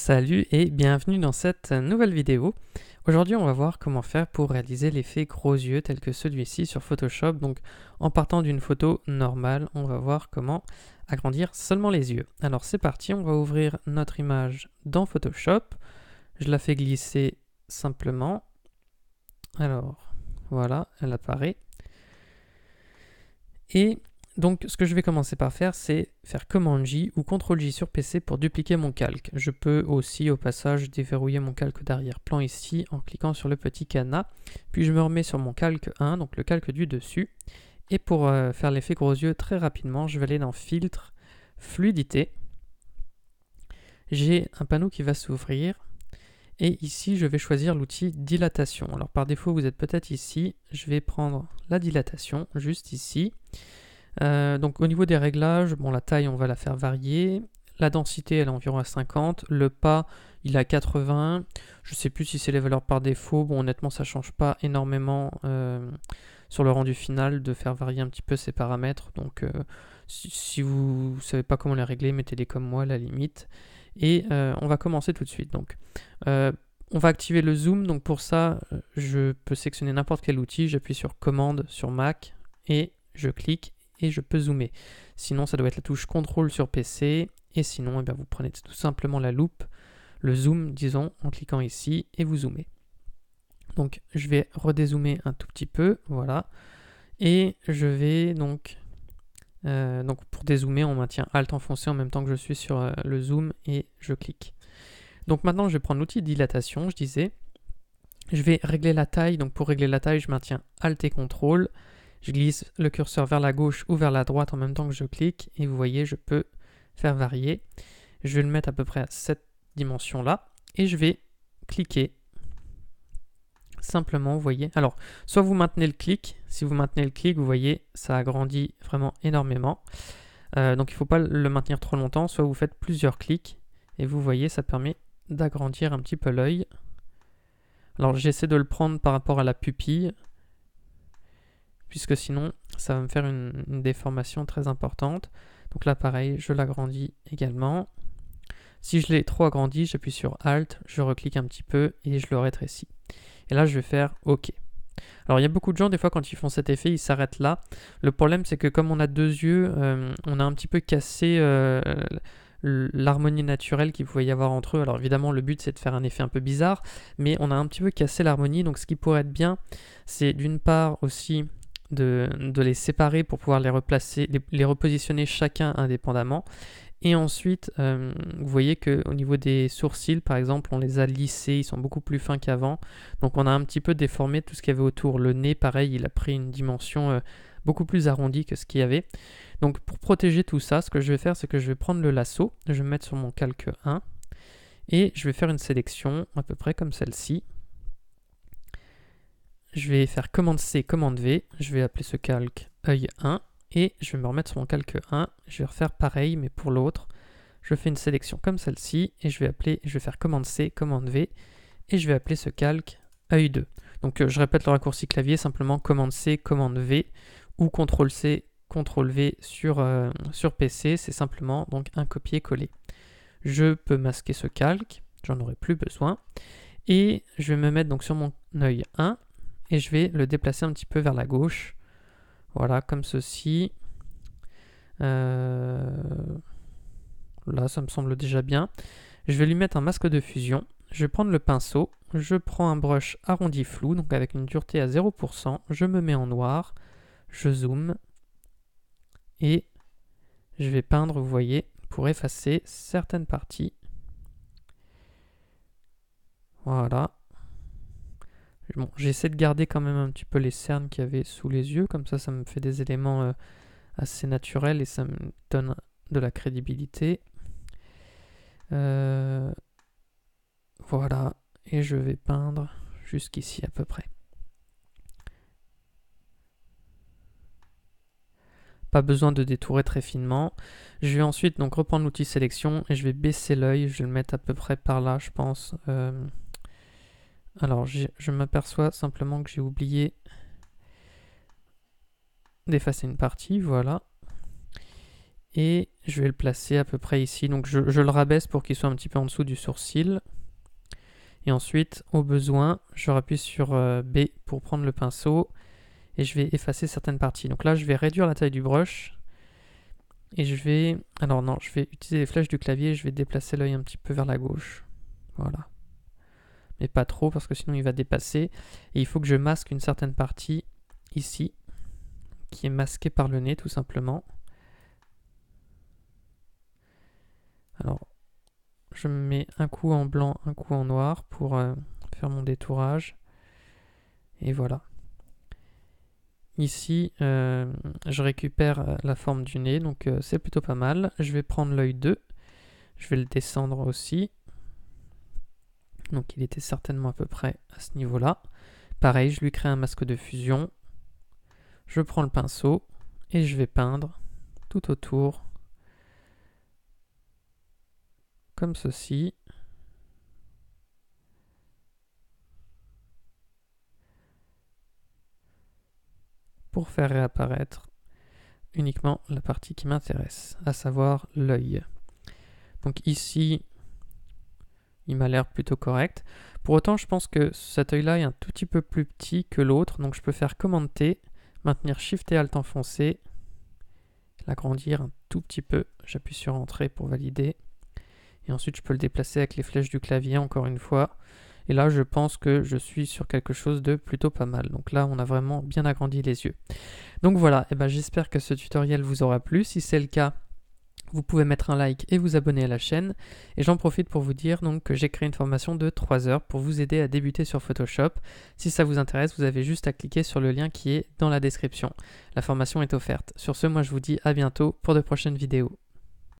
Salut et bienvenue dans cette nouvelle vidéo. Aujourd'hui on va voir comment faire pour réaliser l'effet gros yeux tel que celui-ci sur Photoshop. Donc en partant d'une photo normale, on va voir comment agrandir seulement les yeux. Alors c'est parti, on va ouvrir notre image dans Photoshop. Je la fais glisser simplement. Alors voilà, elle apparaît. Et donc ce que je vais commencer par faire, c'est faire Command J ou Ctrl J sur PC pour dupliquer mon calque. Je peux aussi au passage déverrouiller mon calque d'arrière-plan ici en cliquant sur le petit cana. Puis je me remets sur mon calque 1, donc le calque du dessus. Et pour euh, faire l'effet gros yeux très rapidement, je vais aller dans Filtre, Fluidité. J'ai un panneau qui va s'ouvrir. Et ici, je vais choisir l'outil dilatation. Alors par défaut, vous êtes peut-être ici. Je vais prendre la dilatation juste ici. Euh, donc au niveau des réglages, bon, la taille, on va la faire varier. La densité, elle est environ à 50. Le pas, il est à 80. Je ne sais plus si c'est les valeurs par défaut. Bon, honnêtement, ça change pas énormément euh, sur le rendu final de faire varier un petit peu ces paramètres. Donc, euh, si, vous savez pas comment les régler, mettez-les comme moi la limite. Et on va commencer tout de suite. Donc, on va activer le zoom. Donc, pour ça, je peux sélectionner n'importe quel outil. J'appuie sur commande sur Mac et je clique je peux zoomer. Sinon, ça doit être la touche contrôle sur PC. Et sinon, eh bien, vous prenez tout simplement la loupe, le zoom, disons, en cliquant ici et vous zoomez. Donc, je vais redézoomer un tout petit peu. Voilà. Et je vais donc. Euh, donc, pour dézoomer, on maintient Alt enfoncé en même temps que je suis sur euh, le zoom et je clique. Donc, maintenant, je vais prendre l'outil dilatation, je disais. Je vais régler la taille. Donc, pour régler la taille, je maintiens Alt et Contrôle. Je glisse le curseur vers la gauche ou vers la droite en même temps que je clique et vous voyez, je peux faire varier. Je vais le mettre à peu près à cette dimension là et je vais cliquer simplement, vous voyez. Alors, soit vous maintenez le clic, si vous maintenez le clic, vous voyez, ça agrandit vraiment énormément. Euh, donc il ne faut pas le maintenir trop longtemps, soit vous faites plusieurs clics et vous voyez, ça permet d'agrandir un petit peu l'œil. Alors j'essaie de le prendre par rapport à la pupille puisque sinon ça va me faire une, déformation très importante. Donc là pareil, je l'agrandis également. Si je l'ai trop agrandi, j'appuie sur Alt, je reclique un petit peu et je le rétrécis. Et là je vais faire OK. Alors il y a beaucoup de gens des fois quand ils font cet effet ils s'arrêtent là. Le problème c'est que comme on a deux yeux, euh, on a un petit peu cassé euh, l'harmonie naturelle qu'il pouvait y avoir entre eux. Alors évidemment le but c'est de faire un effet un peu bizarre, mais on a un petit peu cassé l'harmonie. Donc ce qui pourrait être bien c'est d'une part aussi de, les séparer pour pouvoir les replacer, les, repositionner chacun indépendamment. Et ensuite, euh, vous voyez qu'au niveau des sourcils, par exemple, on les a lissés, ils sont beaucoup plus fins qu'avant. Donc on a un petit peu déformé tout ce qu'il y avait autour. Le nez, pareil, il a pris une dimension euh, beaucoup plus arrondie que ce qu'il y avait. Donc pour protéger tout ça, ce que je vais faire, c'est que je vais prendre le lasso, je vais me mettre sur mon calque 1, et je vais faire une sélection à peu près comme celle-ci je vais faire commande C, commande V, je vais appeler ce calque œil 1 et je vais me remettre sur mon calque 1, je vais refaire pareil mais pour l'autre. Je fais une sélection comme celle-ci et je vais appeler je vais faire commande C, commande V et je vais appeler ce calque œil 2. Donc euh, je répète le raccourci clavier simplement commande C, commande V ou contrôle C, contrôle V sur euh, sur PC, c'est simplement donc un copier-coller. Je peux masquer ce calque, j'en aurai plus besoin et je vais me mettre donc sur mon œil 1 et je vais le déplacer un petit peu vers la gauche. Voilà, comme ceci. Euh, là, ça me semble déjà bien. Je vais lui mettre un masque de fusion. Je vais prendre le pinceau. Je prends un brush arrondi flou, donc avec une dureté à 0%. Je me mets en noir. Je zoome. Et je vais peindre, vous voyez, pour effacer certaines parties. Voilà. Bon, j'essaie de garder quand même un petit peu les cernes qu'il y avait sous les yeux, comme ça ça me fait des éléments euh, assez naturels et ça me donne de la crédibilité. Euh, voilà, et je vais peindre jusqu'ici à peu près. Pas besoin de détourer très finement. Je vais ensuite donc reprendre l'outil sélection et je vais baisser l'œil, je vais le mettre à peu près par là je pense. Euh, alors, je m'aperçois simplement que j'ai oublié d'effacer une partie, voilà. Et je vais le placer à peu près ici. Donc je, le rabaisse pour qu'il soit un petit peu en dessous du sourcil. Et ensuite, au besoin, je rappuie sur euh, B pour prendre le pinceau. Et je vais effacer certaines parties. Donc là, je vais réduire la taille du brush. Et je vais... Alors non, je vais utiliser les flèches du clavier. et Je vais déplacer l'œil un petit peu vers la gauche. Voilà mais pas trop parce que sinon il va dépasser. Et il faut que je masque une certaine partie ici, qui est masquée par le nez tout simplement. Alors, je mets un coup en blanc, un coup en noir pour euh, faire mon détourage. Et voilà. Ici, euh, je récupère euh, la forme du nez, donc c'est plutôt pas mal. Je vais prendre l'œil 2, je vais le descendre aussi donc il était certainement à peu près à ce niveau-là. Pareil, je lui crée un masque de fusion. Je prends le pinceau et je vais peindre tout autour. Comme ceci. Pour faire réapparaître uniquement la partie qui m'intéresse, à savoir l'œil. Donc ici, il m'a l'air plutôt correct. Pour autant, je pense que cet œil-là est un tout petit peu plus petit que l'autre, donc je peux faire commande T, maintenir Shift et Alt enfoncé, l'agrandir un tout petit peu, j'appuie sur Entrée pour valider, et ensuite je peux le déplacer avec les flèches du clavier encore une fois, et là je pense que je suis sur quelque chose de plutôt pas mal, donc là on a vraiment bien agrandi les yeux. Donc voilà, eh ben, j'espère que ce tutoriel vous aura plu, si c'est le cas, vous pouvez mettre un like et vous abonner à la chaîne. Et j'en profite pour vous dire donc que j'ai créé une formation de 3 heures pour vous aider à débuter sur Photoshop. Si ça vous intéresse, vous avez juste à cliquer sur le lien qui est dans la description. La formation est offerte. Sur ce, moi je vous dis à bientôt pour de prochaines vidéos.